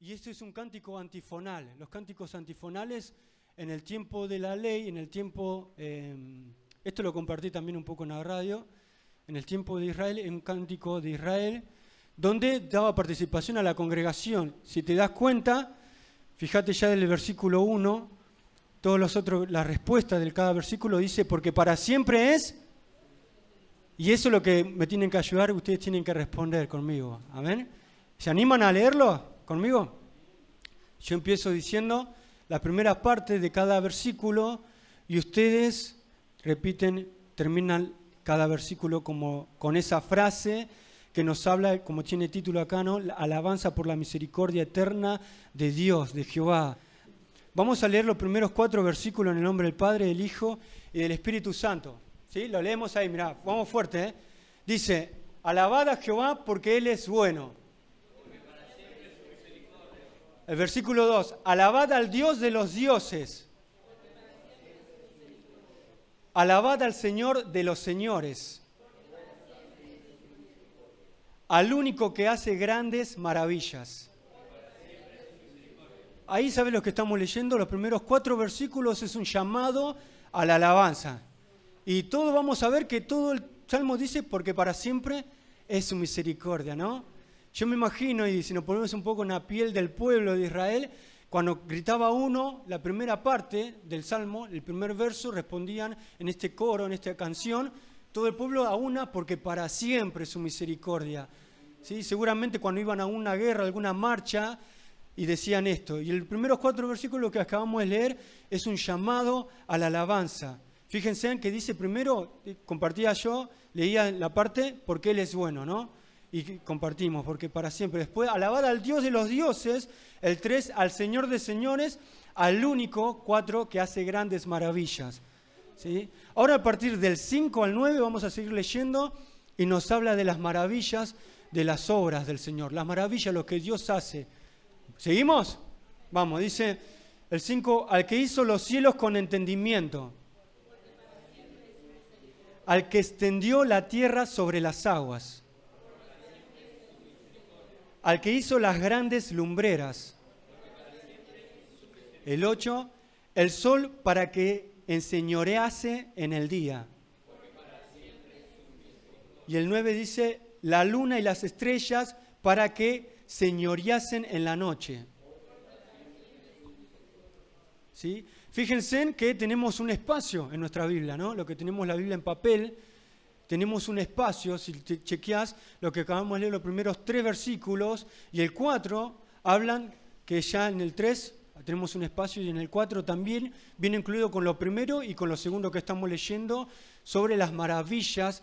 Y esto es un cántico antifonal. Los cánticos antifonales en el tiempo de la ley, en el tiempo, em, esto lo compartí también un poco en la radio, en el tiempo de Israel, en un cántico de Israel, donde daba participación a la congregación. Si te das cuenta, fíjate ya del versículo 1, todos los otros, la respuesta de cada versículo dice, porque para siempre es... Y eso es lo que me tienen que ayudar, ustedes tienen que responder conmigo. Amén. ¿Se animan a leerlo conmigo? Yo empiezo diciendo las primeras partes de cada versículo y ustedes repiten, terminan cada versículo con esa frase que nos habla, como tiene título acá, ¿no? Alabanza por la misericordia eterna de Dios, de Jehová. Vamos a leer los primeros cuatro versículos en el nombre del Padre, del Hijo y del Espíritu Santo. ¿Sí? Lo leemos ahí, mirá, vamos fuerte, ¿eh? Dice, alabad a Jehová porque Él es bueno el versículo 2, alabad al Dios de los dioses. Alabad al Señor de los señores. Al único que hace grandes maravillas. Ahí sabes lo que estamos leyendo, los primeros cuatro versículos es un llamado a la alabanza. Y todo vamos a ver que todo el salmo dice, porque para siempre es su misericordia, ¿no? Yo me imagino, y si nos ponemos un poco en la piel del pueblo de Israel, cuando gritaba uno la primera parte del salmo, el primer verso, respondían en este coro, en esta canción, todo el pueblo a una, porque para siempre su misericordia. ¿Sí? Seguramente cuando iban a una guerra, alguna marcha, y decían esto. Y el primeros cuatro versículos que acabamos de leer es un llamado a la alabanza. Fíjense en que dice primero, eh, compartía yo, leía la parte, porque Él es bueno, ¿no? y compartimos, porque para siempre. Después, alabar al Dios de los dioses, el 3, al Señor de señores, al único, 4, que hace grandes maravillas. ¿Sí? Ahora a partir del 5 al 9 vamos a seguir leyendo y nos habla de las maravillas de las obras del Señor, las maravillas, lo que Dios hace. ¿Seguimos? Vamos, dice el 5, al que hizo los cielos con entendimiento, al que extendió la tierra sobre las aguas al que hizo las grandes lumbreras. El 8, el sol para que enseñorease en el día. Y el 9 dice, la luna y las estrellas para que señoreasen en la noche. ¿Sí? Fíjense que tenemos un espacio en nuestra Biblia, ¿no? Lo que tenemos la Biblia en papel, tenemos un espacio, si te chequeás lo que acabamos de leer, los primeros tres versículos y el cuatro, hablan que ya en el tres tenemos un espacio y en el cuatro también viene incluido con lo primero y con lo segundo que estamos leyendo sobre las maravillas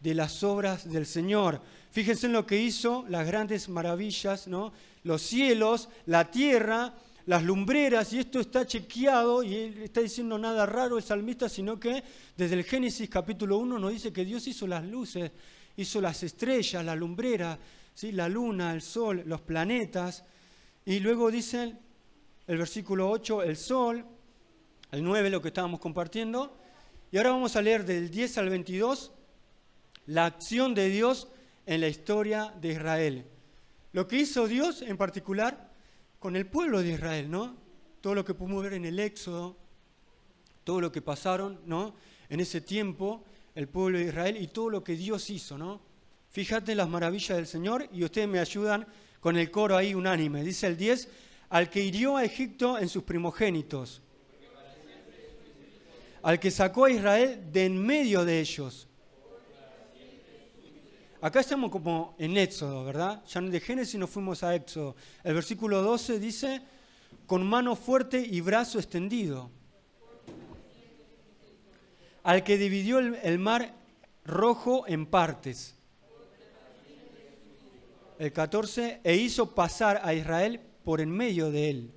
de las obras del Señor. Fíjense en lo que hizo, las grandes maravillas, ¿no? Los cielos, la tierra, las lumbreras, y esto está chequeado, y él está diciendo nada raro el salmista, sino que desde el Génesis capítulo 1 nos dice que Dios hizo las luces, hizo las estrellas, las lumbrera, ¿sí? la luna, el sol, los planetas, y luego dice el versículo 8, el sol, el 9, lo que estábamos compartiendo, y ahora vamos a leer del 10 al 22 la acción de Dios en la historia de Israel. Lo que hizo Dios en particular con el pueblo de Israel, ¿no? Todo lo que pudimos ver en el Éxodo, todo lo que pasaron, ¿no? En ese tiempo, el pueblo de Israel y todo lo que Dios hizo, ¿no? Fíjate las maravillas del Señor y ustedes me ayudan con el coro ahí unánime. Dice el 10, al que hirió a Egipto en sus primogénitos, al que sacó a Israel de en medio de ellos, Acá estamos como en Éxodo, ¿verdad? Ya no de Génesis nos fuimos a Éxodo. El versículo 12 dice, con mano fuerte y brazo extendido. Al que dividió el, el mar rojo en partes. El 14, e hizo pasar a Israel por en medio de él.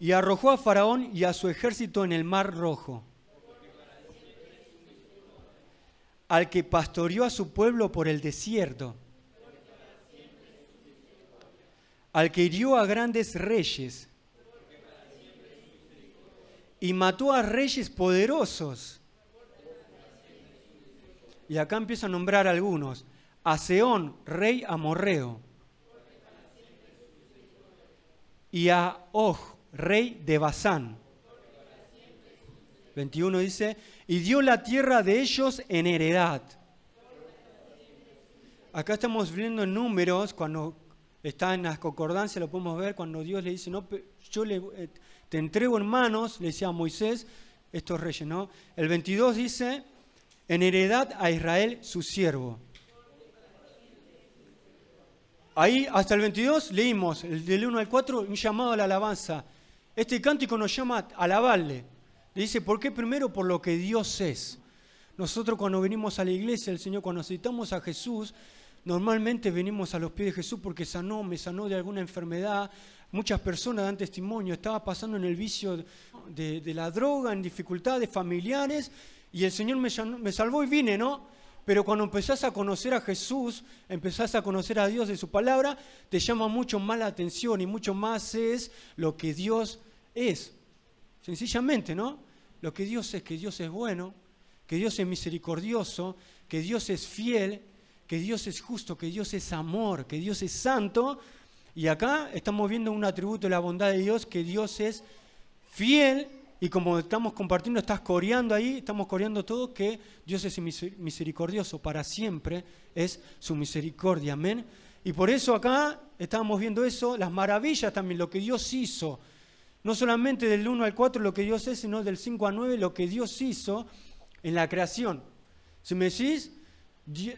Y arrojó a Faraón y a su ejército en el mar rojo. al que pastoreó a su pueblo por el desierto, al que hirió a grandes reyes y mató a reyes poderosos. Y acá empiezo a nombrar algunos. A Seón, rey amorreo. Y a Oj, rey de Basán. 21 dice, y dio la tierra de ellos en heredad. Acá estamos viendo números, cuando está en las concordancias, lo podemos ver, cuando Dios le dice, no, yo eh, te entrego en manos, le decía a Moisés, estos reyes, ¿no? El 22 dice, en heredad a Israel su siervo. Ahí hasta el 22 leímos, del 1 al 4, un llamado a la alabanza. Este cántico nos llama a alabarle. Le Dice, ¿por qué primero? Por lo que Dios es. Nosotros cuando venimos a la iglesia, el Señor, cuando citamos a Jesús, normalmente venimos a los pies de Jesús porque sanó, me sanó de alguna enfermedad. Muchas personas dan testimonio, estaba pasando en el vicio de, la droga, en dificultades familiares, y el Señor me, me salvó y vine, ¿no? Pero cuando empezás a conocer a Jesús, empezás a conocer a Dios de su palabra, te llama mucho más la atención y mucho más es lo que Dios es. Sencillamente, ¿no? lo que Dios es que Dios es bueno, que Dios es misericordioso, que Dios es fiel, que Dios es justo, que Dios es amor, que Dios es santo. Y acá estamos viendo un atributo de la bondad de Dios, que Dios es fiel. Y como estamos compartiendo, estás coreando ahí, estamos coreando todo, que Dios es misericordioso para siempre, es su misericordia. Amén. Y por eso acá estamos viendo eso, las maravillas también, lo que Dios hizo no solamente del 1 al 4 lo que Dios es, sino del 5 al 9 lo que Dios hizo en la creación. Si me decís,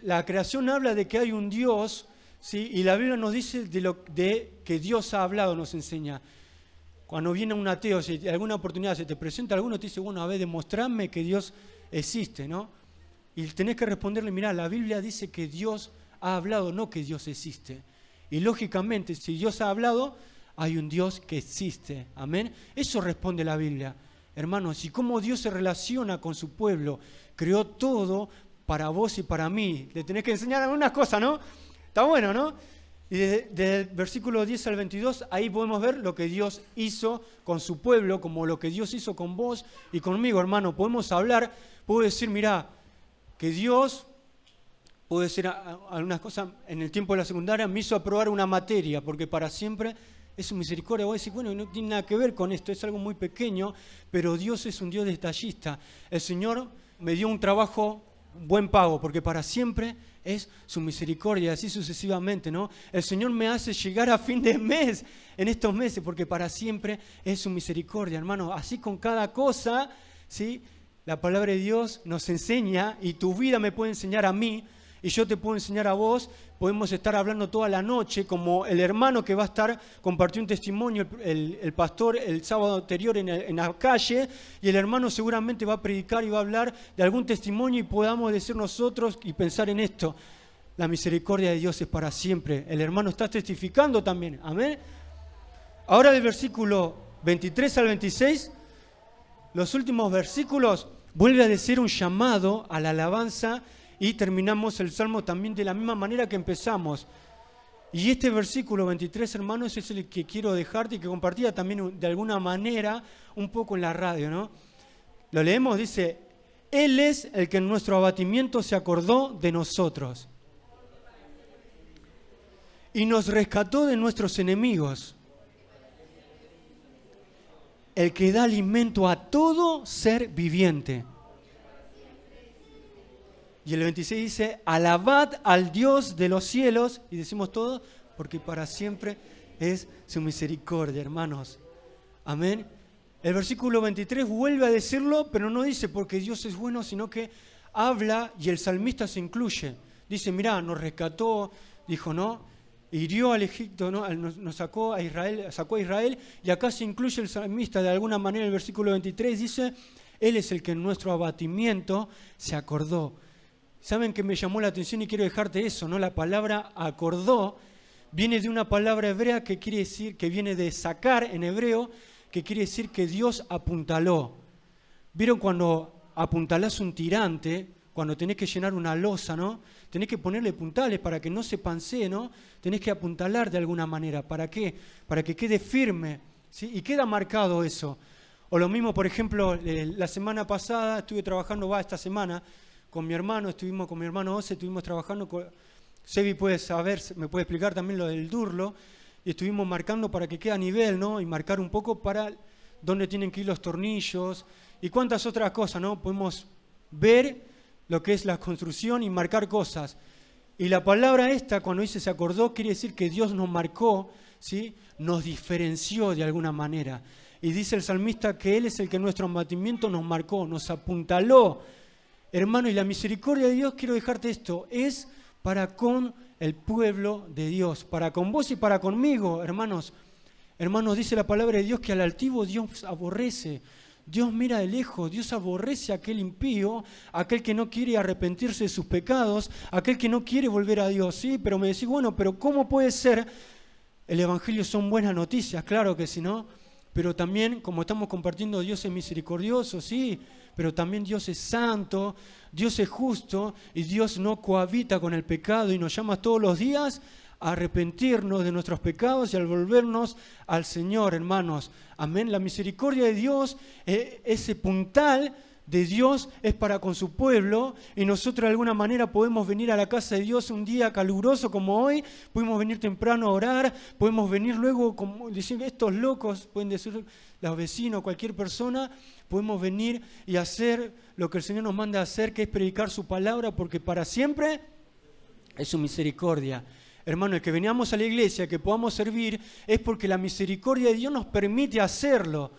la creación habla de que hay un Dios, ¿sí? y la Biblia nos dice de, lo, de que Dios ha hablado, nos enseña. Cuando viene un ateo, si alguna oportunidad se te presenta alguno, te dice, bueno, a ver, demostrame que Dios existe, ¿no? Y tenés que responderle, mirá, la Biblia dice que Dios ha hablado, no que Dios existe. Y lógicamente, si Dios ha hablado, hay un Dios que existe. Amén. Eso responde la Biblia. Hermanos, y cómo Dios se relaciona con su pueblo. Creó todo para vos y para mí. Le tenés que enseñar algunas cosas, ¿no? Está bueno, ¿no? Y del versículo 10 al 22, ahí podemos ver lo que Dios hizo con su pueblo, como lo que Dios hizo con vos y conmigo, hermano. Podemos hablar, puedo decir, mira que Dios, puede decir algunas cosas, en el tiempo de la secundaria me hizo aprobar una materia, porque para siempre es su misericordia. Vos decís, bueno, no tiene nada que ver con esto, es algo muy pequeño, pero Dios es un Dios detallista. El Señor me dio un trabajo buen pago, porque para siempre es su misericordia, así sucesivamente, ¿no? El Señor me hace llegar a fin de mes en estos meses, porque para siempre es su misericordia, hermano. Así con cada cosa, ¿sí? La palabra de Dios nos enseña y tu vida me puede enseñar a mí y yo te puedo enseñar a vos. Podemos estar hablando toda la noche, como el hermano que va a estar, compartió un testimonio el, pastor el sábado anterior en, en, la calle, y el hermano seguramente va a predicar y va a hablar de algún testimonio y podamos decir nosotros y pensar en esto. La misericordia de Dios es para siempre. El hermano está testificando también. Amén. Ahora del versículo 23 al 26, los últimos versículos, vuelve a decir un llamado a la alabanza y terminamos el salmo también de la misma manera que empezamos. Y este versículo 23, hermanos, es el que quiero dejarte y que compartía también de alguna manera un poco en la radio, ¿no? Lo leemos, dice, Él es el que en nuestro abatimiento se acordó de nosotros y nos rescató de nuestros enemigos. El que da alimento a todo ser viviente. Y el 26 dice, alabad al Dios de los cielos, y decimos todo, porque para siempre es su misericordia, hermanos. Amén. El versículo 23 vuelve a decirlo, pero no dice porque Dios es bueno, sino que habla y el salmista se incluye. Dice, mira, nos rescató, dijo, ¿no? Hirió al Egipto, ¿no? nos sacó a Israel, sacó a Israel, y acá se incluye el salmista de alguna manera. El versículo 23 dice, Él es el que en nuestro abatimiento se acordó saben que me llamó la atención y quiero dejarte eso, ¿no? La palabra acordó viene de una palabra hebrea que quiere decir, que viene de sacar en hebreo, que quiere decir que Dios apuntaló. ¿Vieron cuando apuntalás un tirante, cuando tenés que llenar una losa, ¿no? Tenés que ponerle puntales para que no se pansee, ¿no? Tenés que apuntalar de alguna manera. ¿Para qué? Para que quede firme, ¿sí? Y queda marcado eso. O lo mismo, por ejemplo, eh, la semana pasada estuve trabajando, va, esta semana, con mi hermano, estuvimos con mi hermano Ose, estuvimos trabajando con... Sebi puede saber, me puede explicar también lo del Durlo, y estuvimos marcando para que quede a nivel, ¿no? Y marcar un poco para dónde tienen que ir los tornillos y cuántas otras cosas, ¿no? Podemos ver lo que es la construcción y marcar cosas. Y la palabra esta, cuando dice se acordó, quiere decir que Dios nos marcó, ¿sí? Nos diferenció de alguna manera. Y dice el salmista que Él es el que nuestro abatimiento nos marcó, nos apuntaló hermano, y la misericordia de Dios, quiero dejarte esto, es para con el pueblo de Dios, para con vos y para conmigo, hermanos. Hermanos, dice la palabra de Dios que al altivo Dios aborrece. Dios mira de lejos, Dios aborrece a aquel impío, aquel que no quiere arrepentirse de sus pecados, aquel que no quiere volver a Dios. Sí, pero me decís, bueno, pero ¿cómo puede ser? El Evangelio son buenas noticias, claro que si no, pero también, como estamos compartiendo, Dios es misericordioso, sí, pero también Dios es santo, Dios es justo y Dios no cohabita con el pecado y nos llama todos los días a arrepentirnos de nuestros pecados y al volvernos al Señor, hermanos. Amén. La misericordia de Dios, eh, es ese puntal de Dios es para con su pueblo y nosotros de alguna manera podemos venir a la casa de Dios un día caluroso como hoy, podemos venir temprano a orar, podemos venir luego, como dicen estos locos, pueden decir los vecinos, cualquier persona, podemos venir y hacer lo que el Señor nos manda hacer, que es predicar su palabra, porque para siempre es su misericordia. Hermano, el que veníamos a la iglesia, que podamos servir, es porque la misericordia de Dios nos permite hacerlo.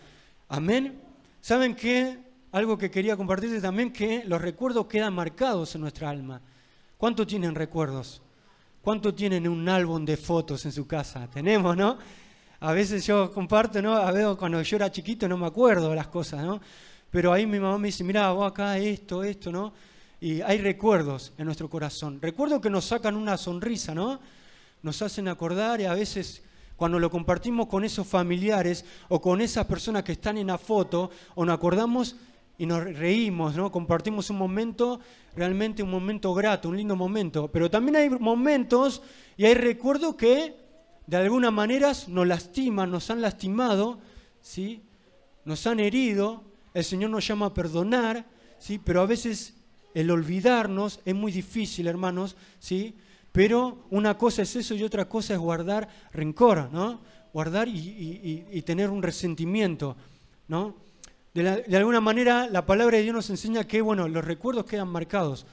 Amén. ¿Saben qué? algo que quería compartirte también, que los recuerdos quedan marcados en nuestra alma. ¿Cuánto tienen recuerdos? ¿Cuánto tienen un álbum de fotos en su casa? Tenemos, ¿no? A veces yo comparto, ¿no? A veces cuando yo era chiquito no me acuerdo las cosas, ¿no? Pero ahí mi mamá me dice, mira, vos acá esto, esto, ¿no? Y hay recuerdos en nuestro corazón. Recuerdos que nos sacan una sonrisa, ¿no? Nos hacen acordar y a veces cuando lo compartimos con esos familiares o con esas personas que están en la foto o nos acordamos y nos reímos, ¿no? Compartimos un momento, realmente un momento grato, un lindo momento. Pero también hay momentos y hay recuerdos que de alguna manera nos lastiman, nos han lastimado, ¿sí? Nos han herido, el Señor nos llama a perdonar, ¿sí? Pero a veces el olvidarnos es muy difícil, hermanos, ¿sí? Pero una cosa es eso y otra cosa es guardar rencor, ¿no? Guardar y, tener un resentimiento, ¿no? de, alguna manera la palabra de Dios nos enseña que, bueno, los recuerdos quedan marcados,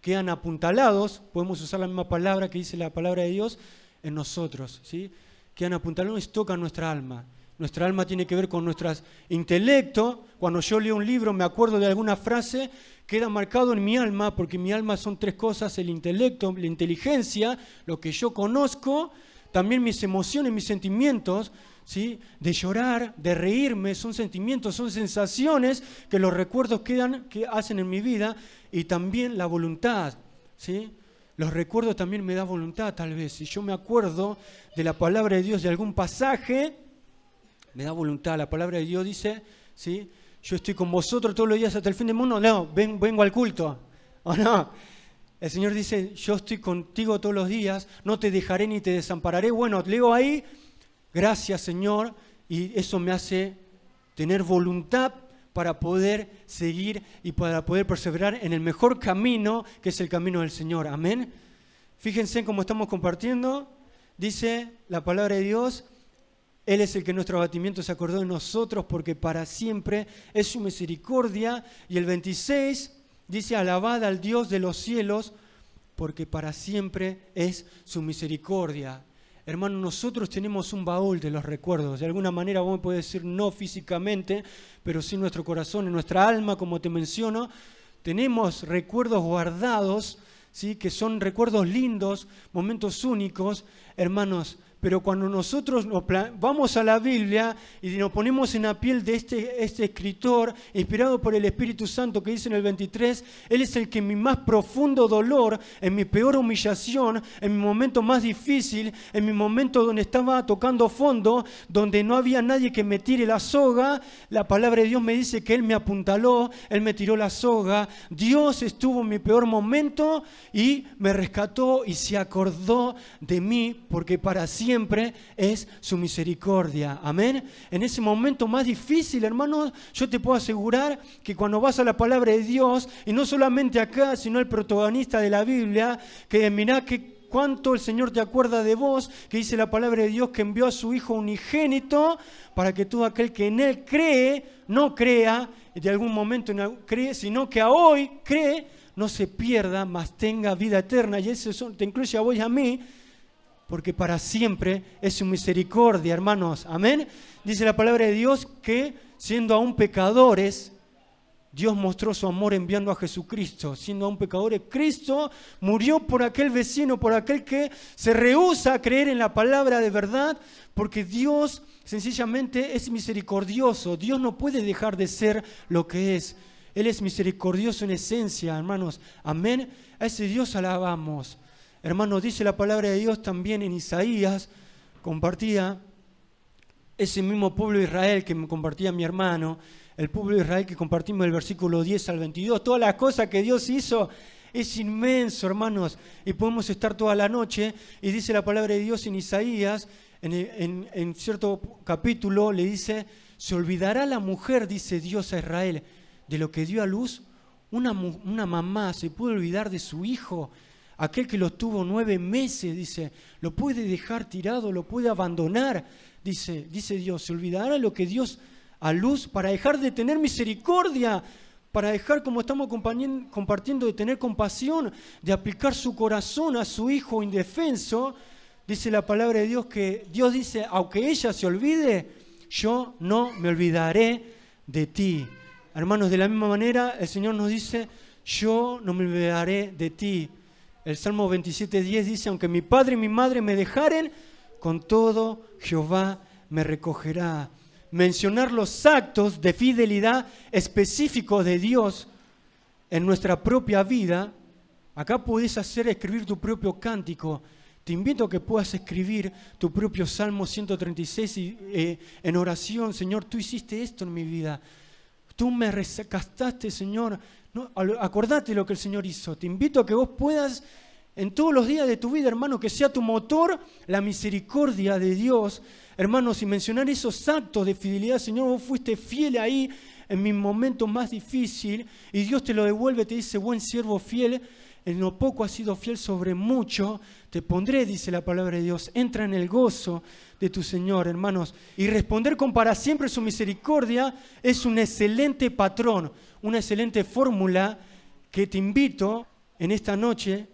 quedan apuntalados, podemos usar la misma palabra que dice la palabra de Dios en nosotros, ¿sí? Quedan apuntalados y tocan nuestra alma. Nuestra alma tiene que ver con nuestro intelecto. Cuando yo leo un libro, me acuerdo de alguna frase, queda marcado en mi alma, porque mi alma son tres cosas, el intelecto, la inteligencia, lo que yo conozco, también mis emociones, mis sentimientos, ¿sí? de llorar, de reírme, son sentimientos, son sensaciones que los recuerdos quedan, que hacen en mi vida y también la voluntad. ¿sí? Los recuerdos también me da voluntad tal vez. Si yo me acuerdo de la palabra de Dios, de algún pasaje, me da voluntad. La palabra de Dios dice, ¿sí? yo estoy con vosotros todos los días hasta el fin del mundo. No, ven, vengo al culto. ¿O no? El Señor dice, yo estoy contigo todos los días, no te dejaré ni te desampararé. Bueno, leo ahí Gracias Señor, y eso me hace tener voluntad para poder seguir y para poder perseverar en el mejor camino, que es el camino del Señor. Amén. Fíjense cómo estamos compartiendo. Dice la palabra de Dios, Él es el que en nuestro abatimiento se acordó de nosotros porque para siempre es su misericordia. Y el 26 dice, alabad al Dios de los cielos porque para siempre es su misericordia. Hermanos, nosotros tenemos un baúl de los recuerdos. De alguna manera vos me podés decir no físicamente, pero sí nuestro corazón, en nuestra alma, como te menciono, tenemos recuerdos guardados, ¿sí? que son recuerdos lindos, momentos únicos. Hermanos, pero cuando nosotros nos vamos a la Biblia y nos ponemos en la piel de este, este escritor, inspirado por el Espíritu Santo que dice en el 23, Él es el que en mi más profundo dolor, en mi peor humillación, en mi momento más difícil, en mi momento donde estaba tocando fondo, donde no había nadie que me tire la soga, la palabra de Dios me dice que Él me apuntaló, Él me tiró la soga, Dios estuvo en mi peor momento y me rescató y se acordó de mí porque para siempre es su misericordia. Amén. En ese momento más difícil, hermanos, yo te puedo asegurar que cuando vas a la palabra de Dios, y no solamente acá, sino el protagonista de la Biblia, que mirá que cuánto el Señor te acuerda de vos, que dice la palabra de Dios que envió a su Hijo unigénito para que todo aquel que en Él cree, no crea, de algún momento no cree, sino que a hoy cree, no se pierda, mas tenga vida eterna. Y eso te incluye a vos y a mí, porque para siempre es su misericordia, hermanos. Amén. Dice la palabra de Dios que siendo aún pecadores, Dios mostró su amor enviando a Jesucristo. Siendo aún pecadores, Cristo murió por aquel vecino, por aquel que se rehúsa a creer en la palabra de verdad, porque Dios sencillamente es misericordioso. Dios no puede dejar de ser lo que es. Él es misericordioso en esencia, hermanos. Amén. A ese Dios alabamos. Hermanos, dice la palabra de Dios también en Isaías, compartía ese mismo pueblo de Israel que me compartía mi hermano, el pueblo de Israel que compartimos el versículo 10 al 22, todas las cosas que Dios hizo es inmenso, hermanos, y podemos estar toda la noche, y dice la palabra de Dios en Isaías, en, cierto capítulo le dice, se olvidará la mujer, dice Dios a Israel, de lo que dio a luz, una, una mamá se puede olvidar de su hijo, Aquel que lo tuvo nueve meses, dice, lo puede dejar tirado, lo puede abandonar, dice, dice Dios. Se olvidará lo que Dios a luz para dejar de tener misericordia, para dejar, como estamos compartiendo, de tener compasión, de aplicar su corazón a su hijo indefenso. Dice la palabra de Dios que Dios dice, aunque ella se olvide, yo no me olvidaré de ti. Hermanos, de la misma manera el Señor nos dice, yo no me olvidaré de ti. El Salmo 27.10 dice, aunque mi padre y mi madre me dejaren, con todo Jehová me recogerá. Mencionar los actos de fidelidad específicos de Dios en nuestra propia vida, acá puedes hacer escribir tu propio cántico. Te invito a que puedas escribir tu propio Salmo 136 y, eh, en oración. Señor, tú hiciste esto en mi vida. Tú me rescataste, Señor, no, acordate lo que el Señor hizo. Te invito a que vos puedas, en todos los días de tu vida, hermano, que sea tu motor la misericordia de Dios. Hermanos, sin mencionar esos actos de fidelidad, Señor, vos fuiste fiel ahí en mi momento más difícil y Dios te lo devuelve, te dice, buen siervo fiel, en lo poco has sido fiel sobre mucho, te pondré, dice la palabra de Dios, entra en el gozo de tu Señor, hermanos. Y responder con para siempre su misericordia es un excelente patrón una excelente fórmula que te invito en esta noche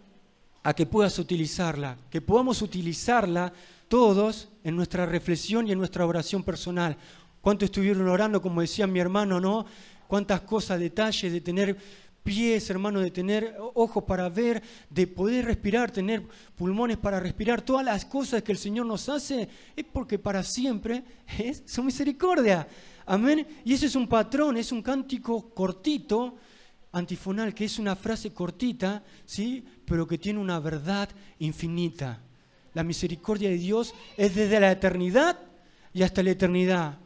a que puedas utilizarla, que podamos utilizarla todos en nuestra reflexión y en nuestra oración personal. ¿Cuánto estuvieron orando, como decía mi hermano, no? ¿Cuántas cosas, detalles de tener pies, hermano, de tener ojos para ver, de poder respirar, tener pulmones para respirar, todas las cosas que el Señor nos hace, es porque para siempre es su misericordia. Amén. Y ese es un patrón, es un cántico cortito, antifonal, que es una frase cortita, ¿sí? pero que tiene una verdad infinita. La misericordia de Dios es desde la eternidad y hasta la eternidad.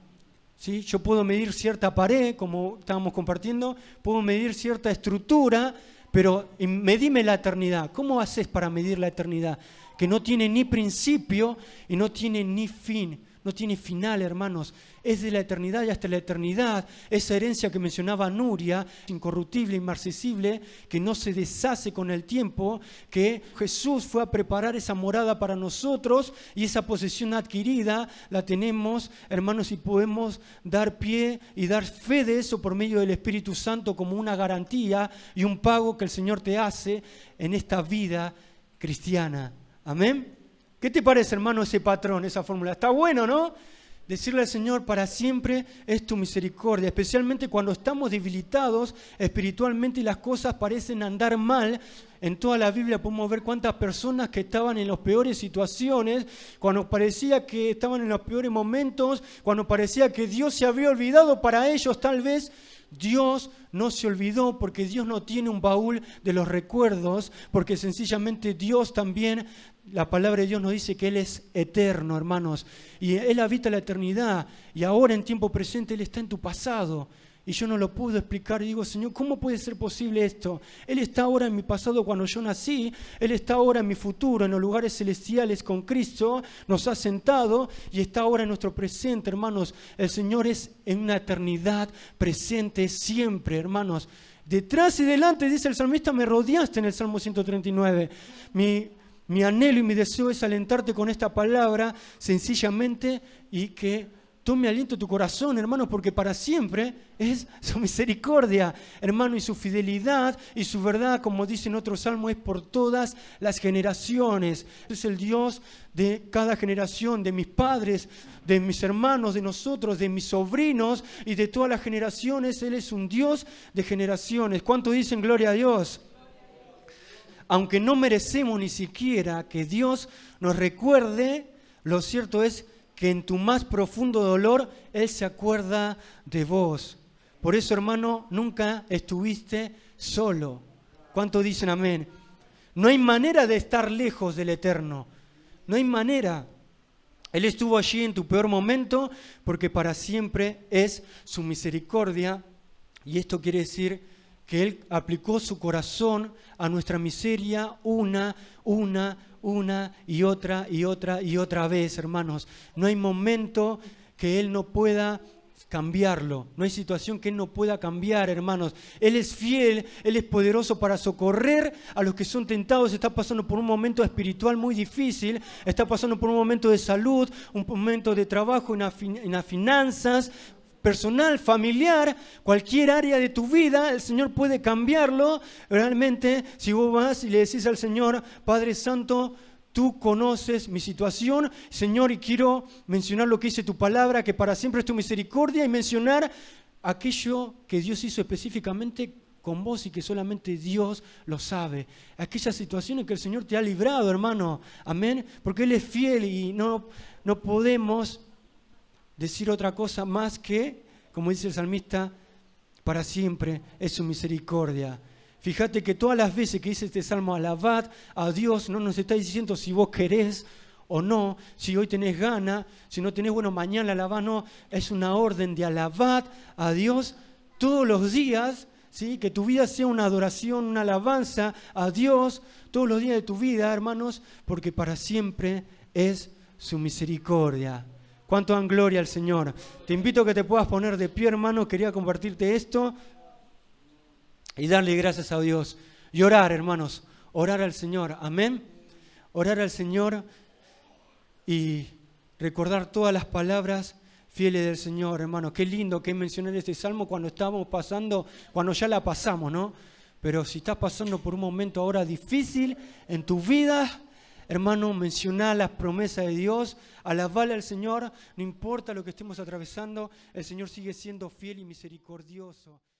¿sí? Yo puedo medir cierta pared, como estábamos compartiendo, puedo medir cierta estructura, pero medime la eternidad. ¿Cómo haces para medir la eternidad? Que no tiene ni principio y no tiene ni fin no tiene final, hermanos. Es de la eternidad y hasta la eternidad. Esa herencia que mencionaba Nuria, incorruptible, inmarcesible, que no se deshace con el tiempo, que Jesús fue a preparar esa morada para nosotros y esa posesión adquirida la tenemos, hermanos, y podemos dar pie y dar fe de eso por medio del Espíritu Santo como una garantía y un pago que el Señor te hace en esta vida cristiana. Amén. ¿Qué te parece, hermano, ese patrón, esa fórmula? Está bueno, ¿no? Decirle al Señor, para siempre es tu misericordia, especialmente cuando estamos debilitados espiritualmente y las cosas parecen andar mal. En toda la Biblia podemos ver cuántas personas que estaban en las peores situaciones, cuando parecía que estaban en los peores momentos, cuando parecía que Dios se había olvidado para ellos tal vez. Dios no se olvidó porque Dios no tiene un baúl de los recuerdos, porque sencillamente Dios también la palabra de Dios nos dice que Él es eterno, hermanos, y Él habita la eternidad, y ahora en tiempo presente Él está en tu pasado. Y yo no lo pude explicar. digo, Señor, ¿cómo puede ser posible esto? Él está ahora en mi pasado cuando yo nací. Él está ahora en mi futuro, en los lugares celestiales con Cristo. Nos ha sentado y está ahora en nuestro presente, hermanos. El Señor es en una eternidad presente siempre, hermanos. Detrás y delante, dice el salmista, me rodeaste en el Salmo 139. Mi, mi anhelo y mi deseo es alentarte con esta palabra sencillamente y que tome aliento tu corazón, hermano, porque para siempre es su misericordia, hermano, y su fidelidad y su verdad, como dice en otro es por todas las generaciones. Es el Dios de cada generación, de mis padres, de mis hermanos, de nosotros, de mis sobrinos y de todas las generaciones. Él es un Dios de generaciones. ¿Cuánto dicen gloria a Dios? aunque no merecemos ni siquiera que Dios nos recuerde, lo cierto es que en tu más profundo dolor Él se acuerda de vos. Por eso, hermano, nunca estuviste solo. ¿Cuánto dicen amén? No hay manera de estar lejos del Eterno. No hay manera. Él estuvo allí en tu peor momento porque para siempre es su misericordia. Y esto quiere decir que Él aplicó su corazón a nuestra miseria una, una, una y otra y otra y otra vez, hermanos. No hay momento que Él no pueda cambiarlo. No hay situación que Él no pueda cambiar, hermanos. Él es fiel, Él es poderoso para socorrer a los que son tentados. Está pasando por un momento espiritual muy difícil, está pasando por un momento de salud, un momento de trabajo, en las finanzas, personal, familiar, cualquier área de tu vida, el Señor puede cambiarlo. Realmente, si vos vas y le decís al Señor, Padre Santo, tú conoces mi situación, Señor, y quiero mencionar lo que dice tu palabra, que para siempre es tu misericordia, y mencionar aquello que Dios hizo específicamente con vos y que solamente Dios lo sabe. Aquellas situaciones que el Señor te ha librado, hermano. Amén. Porque Él es fiel y no, no podemos decir otra cosa más que, como dice el salmista, para siempre es su misericordia. Fíjate que todas las veces que dice este salmo, alabad a Dios, no nos está diciendo si vos querés o no, si hoy tenés gana, si no tenés, bueno, mañana alabad, no, es una orden de alabad a Dios todos los días, ¿sí? que tu vida sea una adoración, una alabanza a Dios todos los días de tu vida, hermanos, porque para siempre es su misericordia. ¿Cuánto dan gloria al Señor? Te invito a que te puedas poner de pie, hermano. Quería compartirte esto y darle gracias a Dios. Y orar, hermanos. Orar al Señor. Amén. Orar al Señor y recordar todas las palabras fieles del Señor, hermano. Qué lindo que mencionar este salmo cuando estábamos pasando, cuando ya la pasamos, ¿no? Pero si estás pasando por un momento ahora difícil en tu vida, Hermano, mencioná las promesas de Dios, alabale al Señor, no importa lo que estemos atravesando, el Señor sigue siendo fiel y misericordioso.